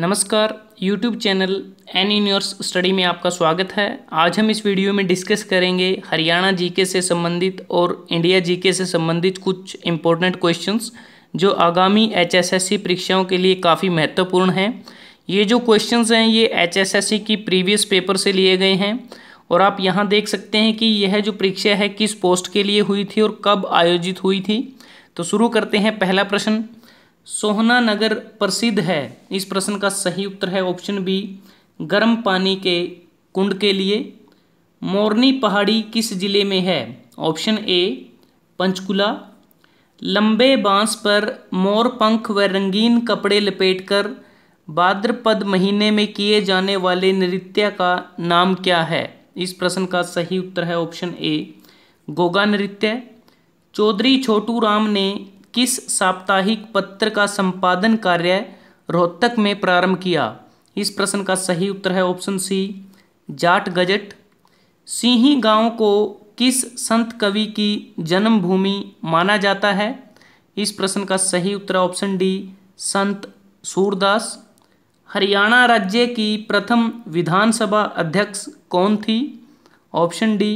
नमस्कार YouTube channel N universe study में आपका स्वागत है आज हम इस वीडियो में डिस्कस करेंगे हरियाणा जीके से संबंधित और इंडिया जीके से संबंधित कुछ इम्पोर्टेंट क्वेश्चंस जो आगामी एचएसएससी परीक्षाओं के लिए काफ़ी महत्वपूर्ण हैं ये जो क्वेश्चंस हैं ये एचएसएससी की प्रीवियस पेपर से लिए गए हैं और आप यहाँ देख सकते हैं कि यह जो परीक्षा है किस पोस्ट के लिए हुई थी और कब आयोजित हुई थी तो शुरू करते हैं पहला प्रश्न सोहना नगर प्रसिद्ध है इस प्रश्न का सही उत्तर है ऑप्शन बी गर्म पानी के कुंड के लिए मोरनी पहाड़ी किस जिले में है ऑप्शन ए पंचकुला लंबे बांस पर मोर पंख व रंगीन कपड़े लपेटकर भाद्रपद महीने में किए जाने वाले नृत्य का नाम क्या है इस प्रश्न का सही उत्तर है ऑप्शन ए गोगा नृत्य चौधरी छोटू राम ने किस साप्ताहिक पत्र का संपादन कार्य रोहतक में प्रारंभ किया इस प्रश्न का सही उत्तर है ऑप्शन सी जाट गजट सिंही गांव को किस संत कवि की जन्मभूमि माना जाता है इस प्रश्न का सही उत्तर ऑप्शन डी संत सूरदास हरियाणा राज्य की प्रथम विधानसभा अध्यक्ष कौन थी ऑप्शन डी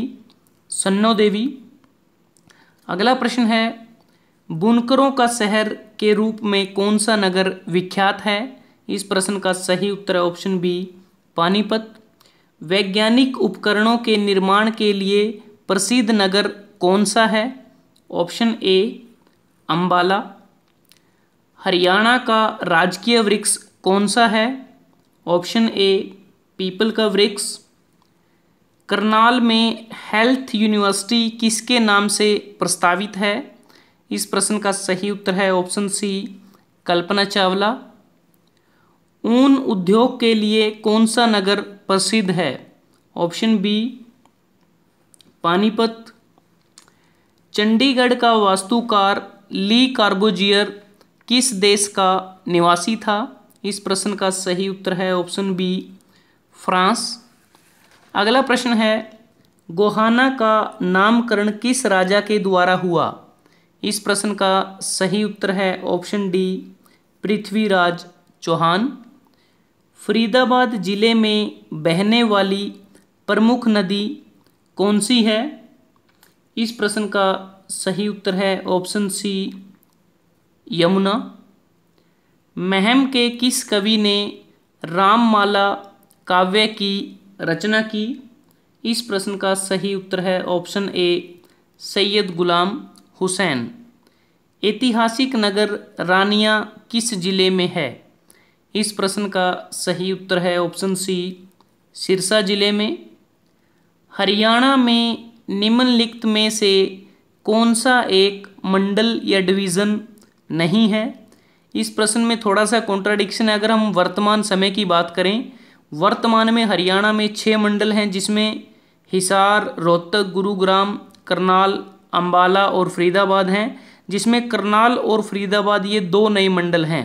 सन्नो देवी अगला प्रश्न है बुनकरों का शहर के रूप में कौन सा नगर विख्यात है इस प्रश्न का सही उत्तर है ऑप्शन बी पानीपत वैज्ञानिक उपकरणों के निर्माण के लिए प्रसिद्ध नगर कौन सा है ऑप्शन ए अंबाला हरियाणा का राजकीय वृक्ष कौन सा है ऑप्शन ए पीपल का वृक्ष करनाल में हेल्थ यूनिवर्सिटी किसके नाम से प्रस्तावित है इस प्रश्न का सही उत्तर है ऑप्शन सी कल्पना चावला ऊन उद्योग के लिए कौन सा नगर प्रसिद्ध है ऑप्शन बी पानीपत चंडीगढ़ का वास्तुकार ली कार्बोजियर किस देश का निवासी था इस प्रश्न का सही उत्तर है ऑप्शन बी फ्रांस अगला प्रश्न है गोहाना का नामकरण किस राजा के द्वारा हुआ इस प्रश्न का सही उत्तर है ऑप्शन डी पृथ्वीराज चौहान फरीदाबाद ज़िले में बहने वाली प्रमुख नदी कौन सी है इस प्रश्न का सही उत्तर है ऑप्शन सी यमुना महम के किस कवि ने राममाला काव्य की रचना की इस प्रश्न का सही उत्तर है ऑप्शन ए सैयद गुलाम हुसैन ऐतिहासिक नगर रानिया किस ज़िले में है इस प्रश्न का सही उत्तर है ऑप्शन सी सिरसा ज़िले में हरियाणा में निम्नलिखित में से कौन सा एक मंडल या डिवीज़न नहीं है इस प्रश्न में थोड़ा सा कॉन्ट्राडिक्शन है अगर हम वर्तमान समय की बात करें वर्तमान में हरियाणा में छः मंडल हैं जिसमें हिसार रोहतक गुरुग्राम करनाल अम्बाला और फरीदाबाद हैं जिसमें करनाल और फरीदाबाद ये दो नए मंडल हैं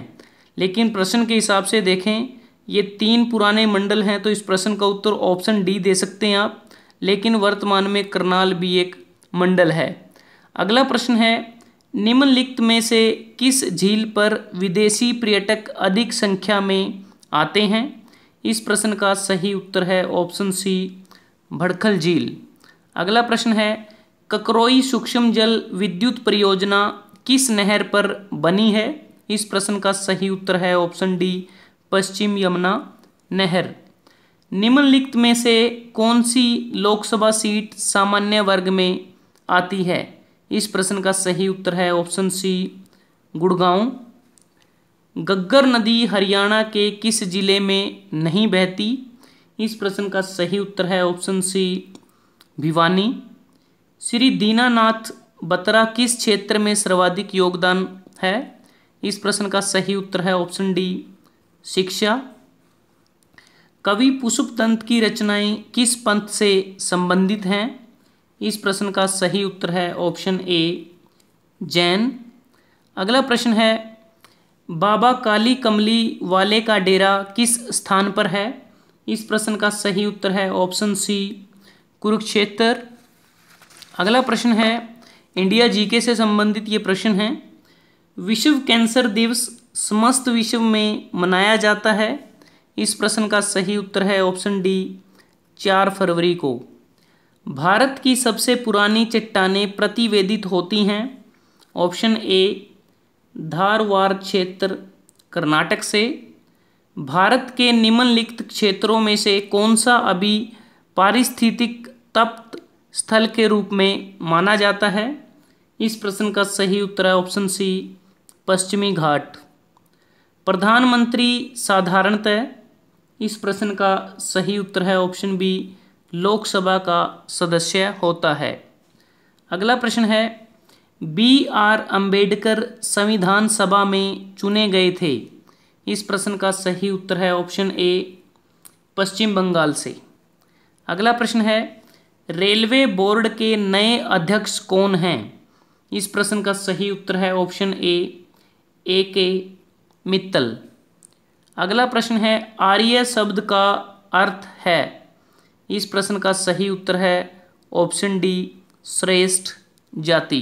लेकिन प्रश्न के हिसाब से देखें ये तीन पुराने मंडल हैं तो इस प्रश्न का उत्तर ऑप्शन डी दे सकते हैं आप लेकिन वर्तमान में करनाल भी एक मंडल है अगला प्रश्न है निम्नलिखित में से किस झील पर विदेशी पर्यटक अधिक संख्या में आते हैं इस प्रश्न का सही उत्तर है ऑप्शन सी भड़खल झील अगला प्रश्न है ककरोई सूक्ष्म जल विद्युत परियोजना किस नहर पर बनी है इस प्रश्न का सही उत्तर है ऑप्शन डी पश्चिम यमुना नहर निम्नलिखित में से कौन सी लोकसभा सीट सामान्य वर्ग में आती है इस प्रश्न का सही उत्तर है ऑप्शन सी गुड़गांव गग्गर नदी हरियाणा के किस जिले में नहीं बहती इस प्रश्न का सही उत्तर है ऑप्शन सी भिवानी श्री दीनानाथ बत्रा किस क्षेत्र में सर्वाधिक योगदान है इस प्रश्न का सही उत्तर है ऑप्शन डी शिक्षा कवि पुष्प तंत्र की रचनाएं किस पंथ से संबंधित हैं इस प्रश्न का सही उत्तर है ऑप्शन ए जैन अगला प्रश्न है बाबा काली कमली वाले का डेरा किस स्थान पर है इस प्रश्न का सही उत्तर है ऑप्शन सी कुरुक्षेत्र अगला प्रश्न है इंडिया जीके से संबंधित ये प्रश्न है विश्व कैंसर दिवस समस्त विश्व में मनाया जाता है इस प्रश्न का सही उत्तर है ऑप्शन डी चार फरवरी को भारत की सबसे पुरानी चट्टानें प्रतिवेदित होती हैं ऑप्शन ए धारवार क्षेत्र कर्नाटक से भारत के निम्नलिखित क्षेत्रों में से कौन सा अभी पारिस्थितिक तप्त स्थल के रूप में माना जाता है इस प्रश्न का सही उत्तर है ऑप्शन सी पश्चिमी घाट प्रधानमंत्री साधारणतः इस प्रश्न का सही उत्तर है ऑप्शन बी लोकसभा का सदस्य होता है अगला प्रश्न है बी आर अंबेडकर संविधान सभा में चुने गए थे इस प्रश्न का सही उत्तर है ऑप्शन ए पश्चिम बंगाल से अगला प्रश्न है रेलवे बोर्ड के नए अध्यक्ष कौन हैं इस प्रश्न का सही उत्तर है ऑप्शन ए ए के मित्तल अगला प्रश्न है आर्य शब्द का अर्थ है इस प्रश्न का सही उत्तर है ऑप्शन डी श्रेष्ठ जाति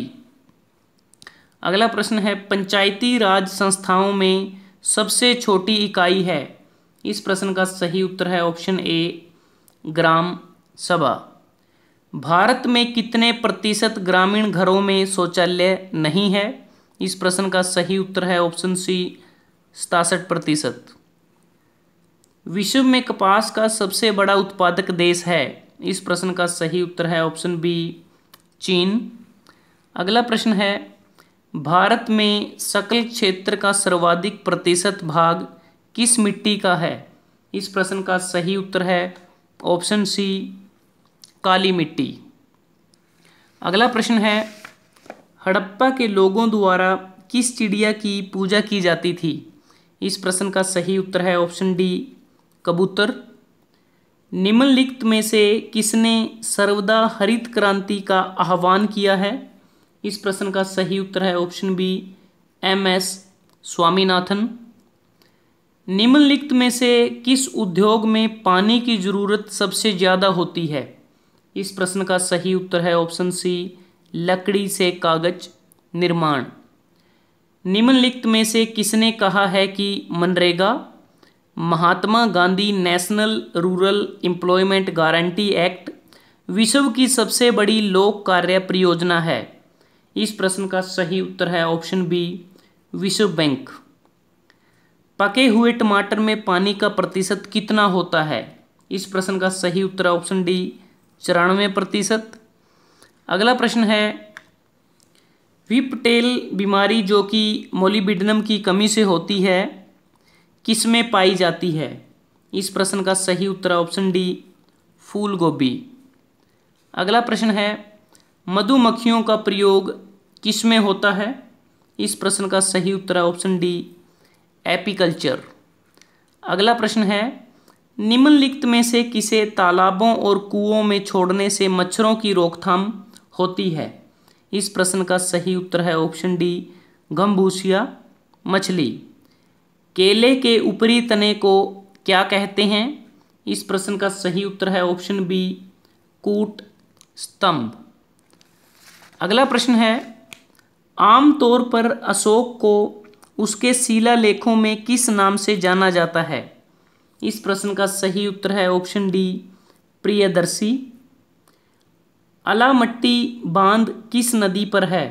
अगला प्रश्न है पंचायती राज संस्थाओं में सबसे छोटी इकाई है इस प्रश्न का सही उत्तर है ऑप्शन ए ग्राम सभा भारत में कितने प्रतिशत ग्रामीण घरों में शौचालय नहीं है इस प्रश्न का सही उत्तर है ऑप्शन सी सतासठ प्रतिशत विश्व में कपास का सबसे बड़ा उत्पादक देश है इस प्रश्न का सही उत्तर है ऑप्शन बी चीन अगला प्रश्न है भारत में सकल क्षेत्र का सर्वाधिक प्रतिशत भाग किस मिट्टी का है इस प्रश्न का सही उत्तर है ऑप्शन सी काली मिट्टी अगला प्रश्न है हड़प्पा के लोगों द्वारा किस चिड़िया की पूजा की जाती थी इस प्रश्न का सही उत्तर है ऑप्शन डी कबूतर निम्नलिखित में से किसने सर्वदा हरित क्रांति का आह्वान किया है इस प्रश्न का सही उत्तर है option B M S Swaminathan निम्नलिखित में से किस उद्योग में पानी की ज़रूरत सबसे ज़्यादा होती है इस प्रश्न का सही उत्तर है ऑप्शन सी लकड़ी से कागज निर्माण निम्नलिखित में से किसने कहा है कि मनरेगा Mahatma Gandhi national rural employment guarantee act विश्व की सबसे बड़ी लोक कार्य परियोजना है इस प्रश्न का सही उत्तर है ऑप्शन बी विश्व बैंक पके हुए टमाटर में पानी का प्रतिशत कितना होता है इस प्रश्न का सही उत्तर ऑप्शन डी चौरानवे प्रतिशत अगला प्रश्न है विपटेल बीमारी जो कि मोलिबिडनम की कमी से होती है किस में पाई जाती है इस प्रश्न का सही उत्तर ऑप्शन डी फूल गोभी अगला प्रश्न है मधुमक्खियों का प्रयोग किस में होता है इस प्रश्न का सही उत्तर ऑप्शन डी एपिकल्चर अगला प्रश्न है निम्नलिखित में से किसे तालाबों और कुओं में छोड़ने से मच्छरों की रोकथाम होती है इस प्रश्न का सही उत्तर है ऑप्शन डी गम्बूसिया मछली केले के ऊपरी तने को क्या कहते हैं इस प्रश्न का सही उत्तर है ऑप्शन बी कूट स्तंभ अगला प्रश्न है आम तौर पर अशोक को उसके शिला लेखों में किस नाम से जाना जाता है इस प्रश्न का सही उत्तर है ऑप्शन डी प्रियदर्शी अलामट्टी बांध किस नदी पर है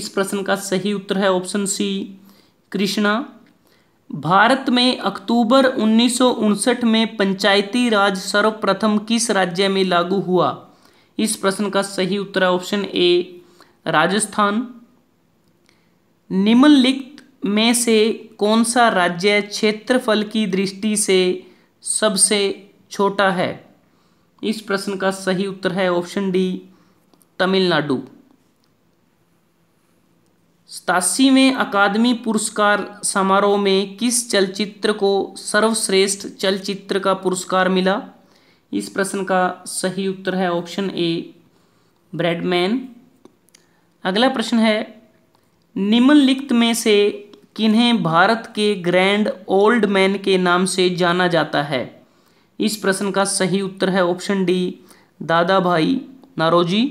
इस प्रश्न का सही उत्तर है ऑप्शन सी कृष्णा भारत में अक्टूबर उन्नीस में पंचायती राज सर्वप्रथम किस राज्य में लागू हुआ इस प्रश्न का सही उत्तर है ऑप्शन ए राजस्थान निम्नलिखित में से कौन सा राज्य क्षेत्रफल की दृष्टि से सबसे छोटा है इस प्रश्न का सही उत्तर है ऑप्शन डी तमिलनाडु सतासीवें अकादमी पुरस्कार समारोह में किस चलचित्र को सर्वश्रेष्ठ चलचित्र का पुरस्कार मिला इस प्रश्न का सही उत्तर है ऑप्शन ए ब्रेडमैन अगला प्रश्न है निम्नलिखित में से किन्हें भारत के ग्रैंड ओल्ड मैन के नाम से जाना जाता है इस प्रश्न का सही उत्तर है ऑप्शन डी दादा भाई नारोजी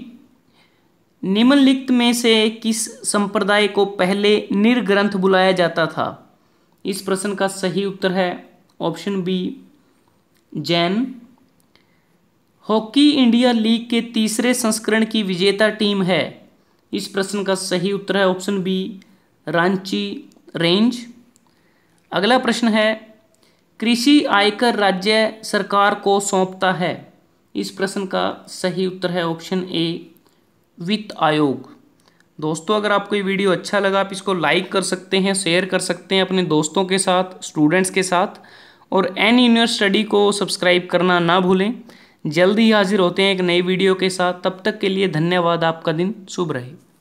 निम्नलिखित में से किस संप्रदाय को पहले निर्ग्रंथ बुलाया जाता था इस प्रश्न का सही उत्तर है option B Jain hockey India league के तीसरे संस्करण की विजेता टीम है इस प्रश्न का सही उत्तर है ऑप्शन बी रांची रेंज अगला प्रश्न है कृषि आयकर राज्य सरकार को सौंपता है इस प्रश्न का सही उत्तर है ऑप्शन ए वित्त आयोग दोस्तों अगर आपको ये वीडियो अच्छा लगा आप इसको लाइक कर सकते हैं शेयर कर सकते हैं अपने दोस्तों के साथ स्टूडेंट्स के साथ और एन यूनिवर्स स्टडी को सब्सक्राइब करना ना भूलें जल्द ही हाजिर होते हैं एक नई वीडियो के साथ तब तक के लिए धन्यवाद आपका दिन शुभ रहे